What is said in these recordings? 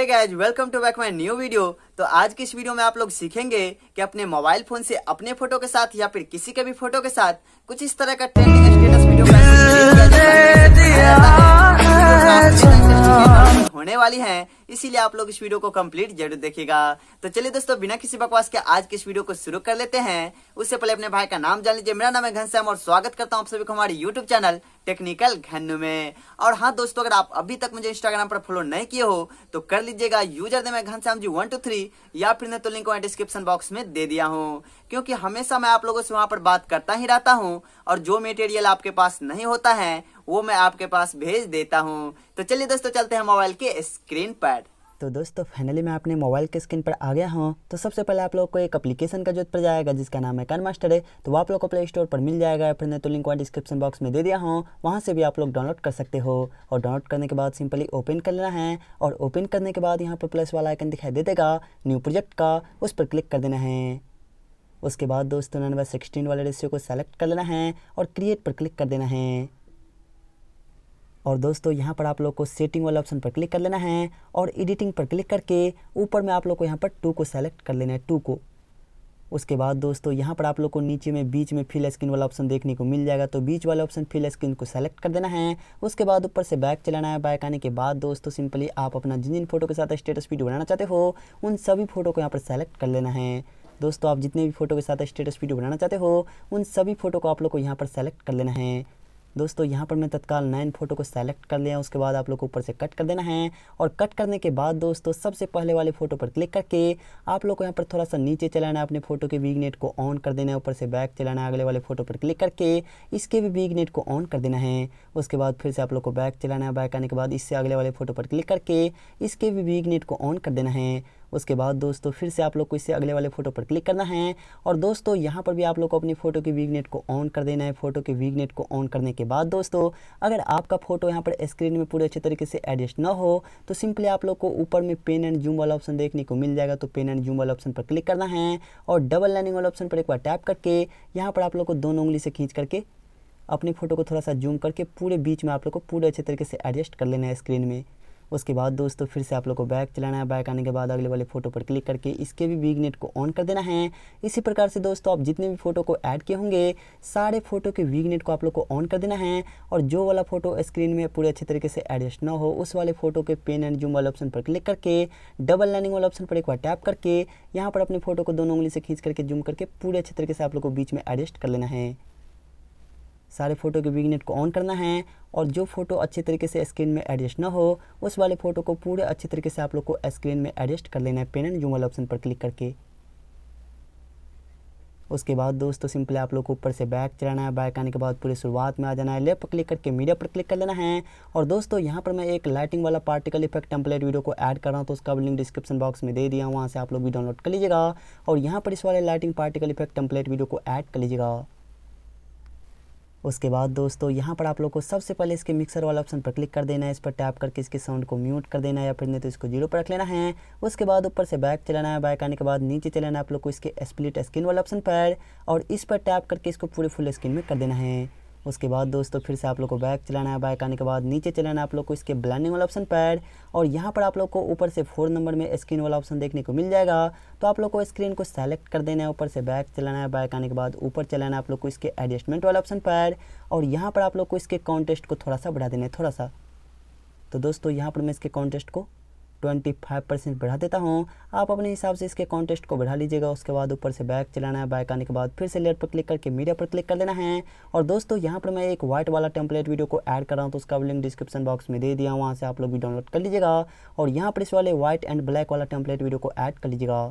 hey guys welcome to back my new video तो आज की इस वीडियो में आप लोग सीखेंगे कि अपने मोबाइल फोन से अपने फोटो के साथ या फिर किसी के भी फोटो के साथ कुछ इस तरह का ट्रेंडिंग स्टेटस वीडियो होने वाली है इसीलिए आप लोग इस वीडियो को कंप्लीट जरूर देखिएगा तो चलिए दोस्तों बिना किसी बकवास के आज के इस वीडियो को शुरू कर लेते हैं उससे पहले अपने भाई का नाम जान लीजिए मेरा नाम है घनश्याम और स्वागत करता हूँ आप सभी को हमारे यूट्यूब चैनल टेक्निकल घन में और हाँ दोस्तों अगर आप अभी तक मुझे इंस्टाग्राम पर फॉलो नहीं किए हो तो कर लीजिएगा यूजर ने मैं घनश्याम जी वन टू थ्री या फिर तो लिंक डिस्क्रिप्शन बॉक्स में दे दिया हूँ क्योंकि हमेशा मैं आप लोगों से वहां पर बात करता ही रहता हूँ और जो मेटेरियल आपके पास नहीं होता है वो मैं आपके पास भेज देता हूँ तो चलिए दोस्तों चलते हैं मोबाइल के स्क्रीन पर तो दोस्तों तो फाइनली मैं अपने मोबाइल के स्क्रीन पर आ गया हूँ तो सबसे पहले आप लोग को एक एप्लीकेशन का जो पड़ जाएगा जिसका नाम है कन मास्टर है तो वो आप लोग को प्ले स्टोर पर मिल जाएगा या फिर नहीं तो लिंक वहाँ डिस्क्रिप्शन बॉक्स में दे दिया हूँ वहाँ से भी आप लोग डाउनलोड कर सकते हो और डाउनलोड करने के बाद सिंपली ओपन कर लेना है और ओपन करने के बाद यहाँ पर प्लस वाला आइकन दिखाई दे देगा न्यू प्रोजेक्ट का उस पर क्लिक कर देना है उसके बाद दोस्तों उन्होंने सिक्सटीन वाले रेशियो को सेलेक्ट कर लेना है और क्रिएट पर क्लिक कर देना है और दोस्तों यहाँ पर आप लोग को सेटिंग वाला ऑप्शन पर क्लिक कर लेना है और एडिटिंग पर क्लिक करके ऊपर में आप लोग को यहाँ पर टू को सेलेक्ट कर लेना है टू को उसके बाद दोस्तों यहाँ पर आप लोग को नीचे में बीच में फिल स्क्रीन वाला ऑप्शन देखने को मिल जाएगा तो बीच वाला ऑप्शन फिल स्क्रीन को सेलेक्ट कर देना है उसके बाद ऊपर से बैक चलाना है बैक आने के बाद दोस्तों सिंपली आप अपना जिन जिन फोटो के साथ स्टेटस वीडियो बनाना चाहते हो उन सभी फोटो को यहाँ पर सेलेक्ट कर लेना है दोस्तों आप जितने भी फोटो के साथ स्टेटस वीडियो बनाना चाहते हो उन सभी फोटो को आप लोग को यहाँ पर सेलेक्ट कर लेना है दोस्तों यहाँ पर मैं तत्काल नाइन फ़ोटो को सेलेक्ट कर लिया उसके बाद आप लोग को ऊपर से कट कर देना है और कट करने के बाद दोस्तों सबसे पहले वाले फ़ोटो पर क्लिक करके आप लोग को यहाँ पर थोड़ा सा नीचे चलाना है अपने फ़ोटो के वीगनेट को ऑन कर देना है ऊपर से बैक चलाना है अगले वाले फ़ोटो पर क्लिक करके इसके भी वीगनेट को ऑन कर देना है उसके बाद फिर से आप लोग को बैक चलाना है बैक आने के बाद इससे अगले वाले फ़ोटो पर क्लिक करके इसके भी वीगनेट को ऑन कर देना है उसके बाद दोस्तों फिर से आप लोग को इससे अगले वाले फ़ोटो पर क्लिक करना है और दोस्तों यहाँ पर भी आप लोग को अपनी फ़ोटो की वीगनेट को ऑन कर देना है फ़ोटो की वीगनेट को ऑन करने के बाद दोस्तों अगर आपका फ़ोटो यहाँ पर स्क्रीन में पूरे अच्छे तरीके से एडजस्ट ना हो तो सिंपली आप लोग को ऊपर में पेन एंड जूम वाला ऑप्शन देखने को मिल जाएगा तो पेन एंड जूम वाला ऑप्शन पर क्लिक करना है और डबल लाइनिंग वाला ऑप्शन पर एक बार टैप करके यहाँ पर आप लोग को दोनों उंगली से खींच करके अपनी फ़ोटो को थोड़ा सा जूम करके पूरे बीच में आप लोग को पूरे अच्छे तरीके से एडजस्ट कर लेना है स्क्रीन में उसके बाद दोस्तों फिर से आप लोग को बैक चलाना है बैक आने के बाद अगले वाले फोटो पर क्लिक करके इसके भी वीगनेट को ऑन कर देना है इसी प्रकार से दोस्तों आप जितने भी फोटो को ऐड किए होंगे सारे फोटो के वीगनेट को आप लोग को ऑन कर देना है और जो वाला फोटो स्क्रीन में पूरे अच्छे तरीके से एडजस्ट ना हो उस वाले फोटो के पेन एंड जूम वाले ऑप्शन पर क्लिक करके डबल लाइनिंग वाले ऑप्शन पर एक बार टैप करके यहाँ पर अपने फोटो को दोनों उंगली से खींच करके जूम करके पूरे अच्छे तरीके से आप लोग को बीच में एडजस्ट कर लेना है सारे फ़ोटो के विगनेट को ऑन करना है और जो फ़ोटो अच्छे तरीके से स्क्रीन में एडजस्ट ना हो उस वाले फ़ोटो को पूरे अच्छे तरीके से आप लोग को स्क्रीन में एडजस्ट कर लेना है पेन एंड जूम वाले ऑप्शन पर क्लिक करके उसके बाद दोस्तों सिंपली आप लोग को ऊपर से बैक चलाना है बैक आने के बाद पूरी शुरुआत में आ जाना है लेफ्ट क्लिक करके मीडिया पर क्लिक कर लेना है और दोस्तों यहाँ पर मैं एक लाइटिंग वाला पार्टिकल इफेक्ट टेम्पलेट वीडियो को ऐड कर रहा हूँ तो उसका लिंक डिस्क्रिप्शन बॉक्स में दे दिया हूँ वहाँ से आप लोग भी डाउनलोड कर लीजिएगा और यहाँ पर इस वाले lighting particle effect template video को ऐड कर लीजिएगा उसके बाद दोस्तों यहाँ पर आप लोग को सबसे पहले इसके मिक्सर वाला ऑप्शन पर क्लिक कर देना है इस पर टैप करके इसके साउंड को म्यूट कर देना है या फिर नहीं तो इसको जीरो पर रख लेना है उसके बाद ऊपर से बैक चलाना है बैक आने के बाद नीचे चलाना है आप लोग को इसके स्प्लिट स्क्रीन वाला ऑप्शन पर और इस पर टैप करके इसको पूरे फुल स्क्रीन में कर देना है उसके बाद दोस्तों फिर से आप लोग को बैक चलाना है बैक आने के बाद नीचे चलाना है आप लोग को इसके ब्लैंडिंग वाला ऑप्शन पैड और यहाँ पर आप लोग को ऊपर से फोर नंबर में स्क्रीन वाला ऑप्शन देखने को मिल जाएगा तो आप लोग को स्क्रीन को सेलेक्ट कर देना है ऊपर से बैक चलाना है बैक आने के बाद ऊपर चलाना है आप लोग को इसके एडजस्टमेंट वाला ऑप्शन पैड और यहाँ पर आप लोग को इसके कॉन्टेस्ट को थोड़ा सा बढ़ा देना है थोड़ा सा तो दोस्तों यहाँ पर मैं इसके कॉन्टेस्ट को ट्वेंटी फाइव परसेंट बढ़ा देता हूँ आप अपने हिसाब से इसके कॉन्टेस्ट को बढ़ा लीजिएगा उसके बाद ऊपर से बैक चलाना है बैक आने के बाद फिर से लेयर पर क्लिक करके मीडिया पर क्लिक कर देना है और दोस्तों यहाँ पर मैं एक व्हाइट वाला टेम्पलेट वीडियो को ऐड कर रहा हूँ तो उसका लिंक डिस्क्रिप्शन बॉक्स में दे दिया वहाँ से आप लोग भी डाउनलोड कर लीजिएगा और यहाँ पर इस वाले व्हाइट एंड ब्लैक वाला टेम्पलेट वीडियो को ऐड कर लीजिएगा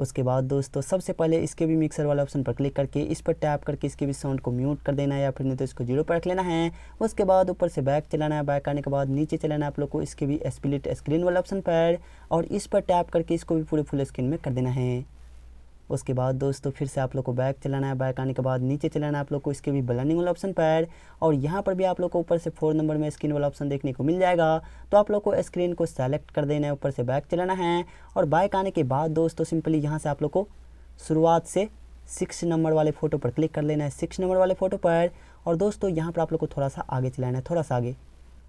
उसके बाद दोस्तों सबसे पहले इसके भी मिक्सर वाला ऑप्शन पर क्लिक करके इस पर टैप करके इसके भी साउंड को म्यूट कर देना है या फिर नहीं तो इसको जीरो पर रख लेना है उसके बाद ऊपर से बैक चलाना है बैक आने के बाद नीचे चलाना है आप लोग को इसके भी स्प्लिट स्क्रीन वाला ऑप्शन पर और इस पर टैप करके इसको भी पूरे फुल स्क्रीन में कर देना है उसके बाद दोस्तों फिर से आप लोग को बैक चलाना है बैक आने के बाद नीचे चलाना है आप लोग को इसके भी ब्लनिंग वाला ऑप्शन पर और यहाँ पर भी आप लोग को ऊपर से फोर नंबर में स्क्रीन वाला ऑप्शन देखने को मिल जाएगा तो आप लोग को स्क्रीन को सेलेक्ट कर देना है ऊपर से बैक चलाना है और बैक आने के बाद दोस्तों सिंपली यहाँ से आप लोग को शुरुआत से सिक्स नंबर वाले फ़ोटो पर क्लिक कर लेना है सिक्स नंबर वाले फ़ोटो पर और दोस्तों यहाँ पर आप लोग को थोड़ा सा आगे चलाना है थोड़ा सा आगे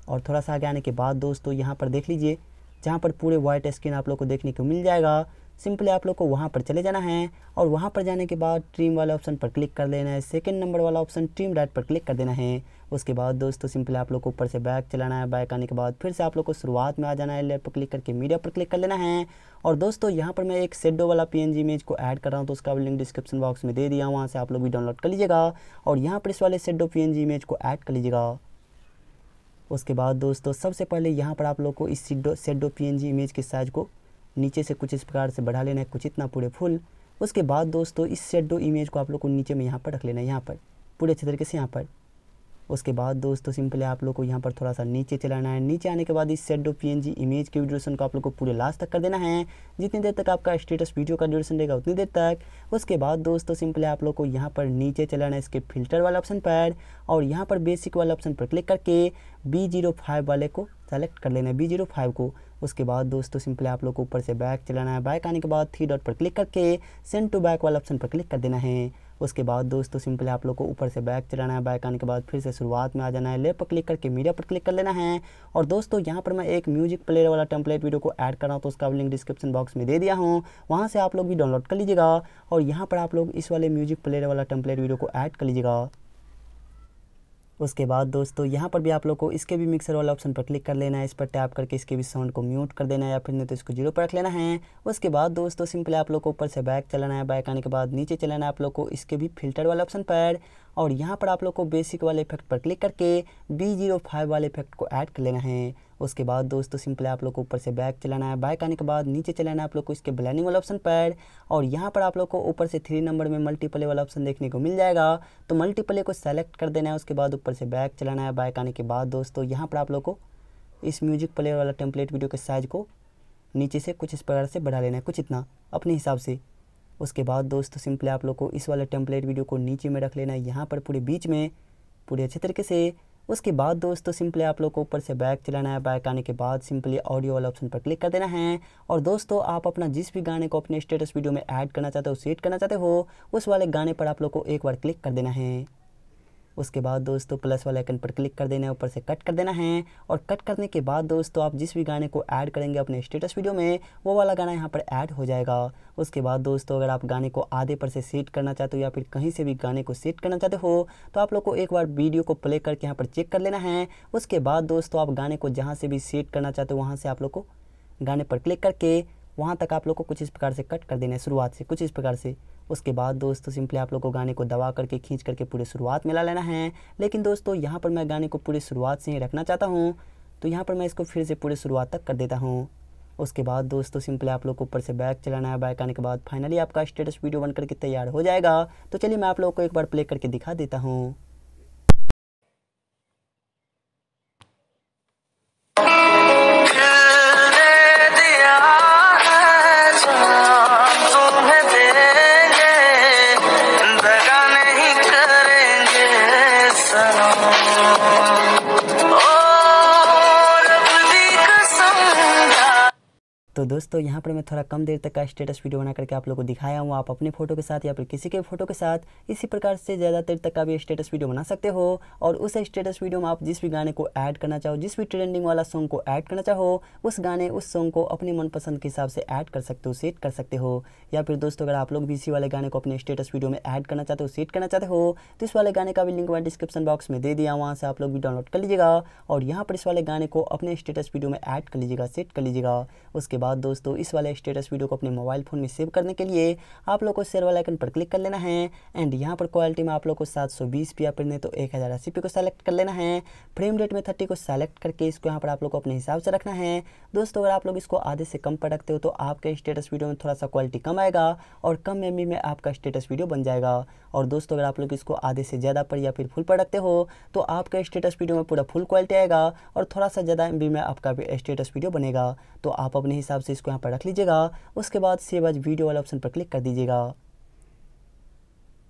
और थोड़ा सा आगे आने के बाद दोस्तों यहाँ पर देख लीजिए जहाँ पर पूरे वाइट स्क्रीन आप लोग को देखने को मिल जाएगा सिंपली आप लोग को वहाँ पर चले जाना है और वहाँ पर जाने के बाद ट्रीम वाला ऑप्शन पर क्लिक कर लेना है सेकेंड नंबर वाला ऑप्शन ट्रीम डाइट पर क्लिक कर देना है उसके बाद दोस्तों सिंपली आप लोग को ऊपर से बैक चलाना है बैक आने के बाद फिर से आप लोग को शुरुआत में आ जाना है लेफ्ट पर क्लिक करके मीडिया पर क्लिक कर लेना है और दोस्तों यहाँ पर मैं एक सेडो वाला पी इमेज को ऐड कर रहा हूँ तो उसका लिंक डिस्क्रिप्शन बॉक्स में दे दिया वहाँ से आप लोग भी डाउनलोड कर लीजिएगा और यहाँ पर इस वाले सेडो पी इमेज को ऐड कर लीजिएगा उसके बाद दोस्तों सबसे पहले यहाँ पर आप लोग को इस सेडो सेडो पी इमेज के साइज़ को नीचे से कुछ इस प्रकार से बढ़ा लेना है कुछ इतना पूरे फुल उसके बाद दोस्तों इस शेडो इमेज को आप लोग को नीचे में यहाँ पर रख लेना है यहाँ पर पूरे अच्छे तरीके से यहाँ पर उसके बाद दोस्तों सिंपली आप लोग को यहाँ पर थोड़ा सा नीचे चलाना है नीचे आने के बाद इस शेडो जी इमेज के ड्यूरेशन को आप लोग को पूरे लास्ट तक कर देना है जितनी देर तक आपका स्टेटस वीडियो का ड्यूरेशन रहेगा उतनी देर तक उसके बाद दोस्तों सिंपली आप लोग को यहाँ पर नीचे चलाना है इसके फिल्टर वाले ऑप्शन पर और यहाँ पर बेसिक वाले ऑप्शन पर क्लिक करके बी वाले को सेलेक्ट कर लेना है बी को उसके बाद दोस्तों सिंपली आप लोग को ऊपर से बैक चलाना है बैक आने के बाद थ्री डॉट पर क्लिक करके सेंड टू बैक वाला ऑप्शन पर क्लिक कर देना है उसके बाद दोस्तों सिंपली आप लोग को ऊपर से बैक चलाना है बैक आने के बाद फिर से शुरुआत में आ जाना है लेफ्ट पर क्लिक करके मीडिया पर क्लिक कर लेना है और दोस्तों यहाँ पर मैं एक म्यूजिक प्लेयर वाला टेम्पलेट वीडियो को ऐड कर रहा हूँ तो उसका लिंक डिस्क्रिप्शन बॉक्स में दे दिया हूँ वहाँ से आप लोग भी डाउनलोड कर लीजिएगा और यहाँ पर आप लोग इस वाले म्यूजिक प्लेयर वाला टेम्पलेट वीडियो को ऐड कर लीजिएगा उसके बाद दोस्तों यहाँ पर भी आप लोग को इसके भी मिक्सर वाला ऑप्शन पर क्लिक कर लेना है इस पर टैप करके इसके भी साउंड को म्यूट कर देना है या फिर नहीं तो इसको जीरो पर रख लेना है उसके बाद दोस्तों सिंपली आप लोग को ऊपर से बैक चलाना है बैक आने के बाद नीचे चलाना है आप लोग को इसके भी फिल्टर वाला ऑप्शन पर और यहाँ पर आप लोग को बेसिक वाले इफेक्ट पर क्लिक करके बी जीरो फाइव वाले इफेक्ट को ऐड कर लेना है उसके बाद दोस्तों सिंपल आप लोग को ऊपर से बैक चलाना है बैक आने के बाद नीचे चलाना है आप लोग को इसके ब्लैंडिंग वाला ऑप्शन पर और यहाँ पर आप लोग को ऊपर से थ्री नंबर में मल्टीप्ले वाला ऑप्शन देखने को मिल जाएगा तो मल्टीप्ले को सेलेक्ट कर देना है उसके बाद ऊपर से बैक चलाना है बैक आने के बाद दोस्तों यहाँ पर आप लोग को इस म्यूजिक प्लेयर वाला टेम्पलेट वीडियो के साइज़ को नीचे से कुछ इस प्रकार से बढ़ा लेना है कुछ इतना अपने हिसाब से उसके बाद दोस्तों सिंपली आप लोग को इस वाले टेम्पलेट वीडियो को नीचे में रख लेना है यहाँ पर पूरे बीच में पूरे अच्छे तरीके से उसके बाद दोस्तों सिंपली आप लोग को ऊपर से बैक चलाना है बैक आने के बाद सिंपली ऑडियो वाला ऑप्शन पर क्लिक कर देना है और दोस्तों आप अपना जिस भी गाने को अपने स्टेटस वीडियो में ऐड करना चाहते हो सेट करना चाहते हो उस वाले गाने पर आप लोग को एक बार क्लिक कर देना है उसके बाद दोस्तों प्लस वाले आइकन पर क्लिक कर देना है ऊपर से कट कर देना है और कट करने के बाद दोस्तों आप जिस भी गाने को ऐड करेंगे अपने स्टेटस वीडियो में वो वाला गाना यहाँ पर ऐड हो जाएगा उसके बाद दोस्तों अगर आप गाने को आधे पर से सेट करना चाहते हो या फिर कहीं से भी गाने को सेट करना चाहते हो तो आप लोग को एक बार वीडियो को प्ले करके यहाँ पर चेक कर लेना है उसके बाद दोस्तों आप गाने को जहाँ से भी सेट करना चाहते हो वहाँ से आप लोग को गाने पर क्लिक करके वहाँ तक आप लोग को कुछ इस प्रकार से कट कर देना है शुरुआत से कुछ इस प्रकार से उसके बाद दोस्तों सिंपली आप लोग को गाने को दबा करके खींच करके पूरे शुरुआत में ला लेना है लेकिन दोस्तों यहाँ पर मैं गाने को पूरे शुरुआत से ही रखना चाहता हूँ तो यहाँ पर मैं इसको फिर से पूरे शुरुआत तक कर देता हूँ उसके बाद दोस्तों सिंपली आप लोग को ऊपर से बैक चलाना है बैक आने के बाद फाइनली आपका स्टेटस वीडियो बन करके तैयार हो जाएगा तो चलिए मैं आप लोग को एक बार प्ले करके दिखा देता हूँ तो दोस्तों यहाँ पर मैं थोड़ा कम देर तक का स्टेटस वीडियो बना करके आप लोगों को दिखाया हूँ आप अपने फोटो के साथ या फिर किसी के फोटो के साथ इसी प्रकार से ज़्यादा देर तक का भी स्टेटस वीडियो बना सकते हो और उस स्टेटस वीडियो में आप जिस भी गाने को ऐड करना चाहो जिस भी ट्रेंडिंग वाला सॉन्ग को ऐड करना चाहो उस गाने उस सॉन्ग को अपने मनपसंद के हिसाब से ऐड कर सकते हो सेट कर सकते हो या फिर दोस्तों अगर आप लोग भी इसी वाले गाने को अपने स्टेटस वीडियो में ऐड करना चाहते हो सेट करना चाहते हो तो इस वाले गाने का भी लिंक मैं डिस्क्रिप्शन बॉक्स में दे दिया वहाँ से आप लोग भी डाउनलोड कर लीजिएगा और यहाँ पर इस वाले गाने को अपने स्टेटस वीडियो में ऐड कर लीजिएगा सेट कर लीजिएगा उसके बाद बाद दोस्तों इस वाले स्टेटस वीडियो को अपने मोबाइल फ़ोन में सेव करने के लिए आप लोग को शेयर वाला आइकन पर क्लिक कर लेना है एंड यहाँ पर क्वालिटी में आप लोग को सात सौ बीस पी नहीं तो एक हज़ार अस्सी पी को सेलेक्ट कर लेना है फ्रेम रेट में थर्टी को सेलेक्ट करके इसको यहाँ पर आप लोग को अपने हिसाब से रखना है दोस्तों अगर आप लोग इसको आधे से कम पर रखते हो तो आपके स्टेटस वीडियो में थोड़ा सा क्वालिटी कम आएगा और कम एम में आपका स्टेटस वीडियो बन जाएगा और दोस्तों अगर आप लोग इसको आधे से ज़्यादा पर या फिर फुल पर रखते हो तो आपका स्टेटस वीडियो में पूरा फुल क्वालिटी आएगा और थोड़ा सा ज़्यादा एम में आपका स्टेटस वीडियो बनेगा तो आप अपने हिसाब हिसाब से इसको यहाँ पर रख लीजिएगा उसके बाद सेव आज वीडियो वाले ऑप्शन पर क्लिक कर दीजिएगा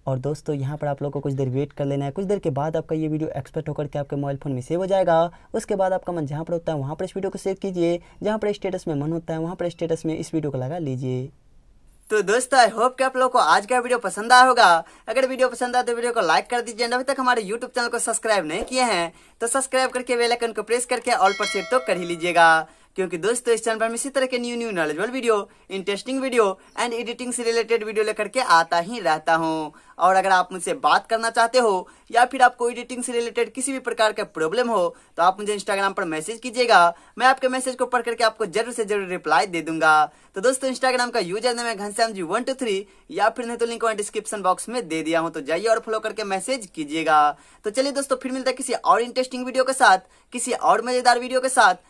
और दोस्तों यहाँ पर आप लोगों को कुछ देर वेट कर लेना है कुछ देर के बाद आपका ये वीडियो एक्सपर्ट होकर के आपके मोबाइल फ़ोन में सेव हो जाएगा उसके बाद आपका मन जहाँ पर होता है वहाँ पर इस वीडियो को सेव कीजिए जहाँ पर स्टेटस में मन होता है वहाँ पर स्टेटस में इस वीडियो को लगा लीजिए तो दोस्तों आई होप कि आप लोगों को आज का वीडियो पसंद आया होगा अगर वीडियो पसंद आया तो वीडियो को लाइक कर दीजिए अभी तक हमारे यूट्यूब चैनल को सब्सक्राइब नहीं किए हैं तो सब्सक्राइब करके बेल आइकन को प्रेस करके ऑल पर सेट तो कर ही लीजिएगा क्योंकि दोस्तों इस चैनल पर हम इसी तरह के new new knowledgeable video interesting video and editing से रिलेटेड वीडियो लेकर के आता ही रहता हूँ और अगर आप मुझसे बात करना चाहते हो या फिर आपको एडिटिंग से रिलेटेड किसी भी प्रकार का प्रॉब्लम हो तो आप मुझे इंस्टाग्राम पर मैसेज कीजिएगा मैं आपके मैसेज को पढ़ करके आपको जरूर से जरूर रिप्लाई दे दूंगा तो दोस्तों इंस्टाग्राम का यूजर नेम है घनश्याम जी वन टू थ्री या फिर नहीं तो लिंक डिस्क्रिप्शन बॉक्स में दे दिया हूँ तो जाइए और फॉलो करके मैसेज कीजिएगा तो चलिए दोस्तों फिर मिलता है किसी और इंटरेस्टिंग वीडियो के साथ किसी और मजेदार वीडियो के साथ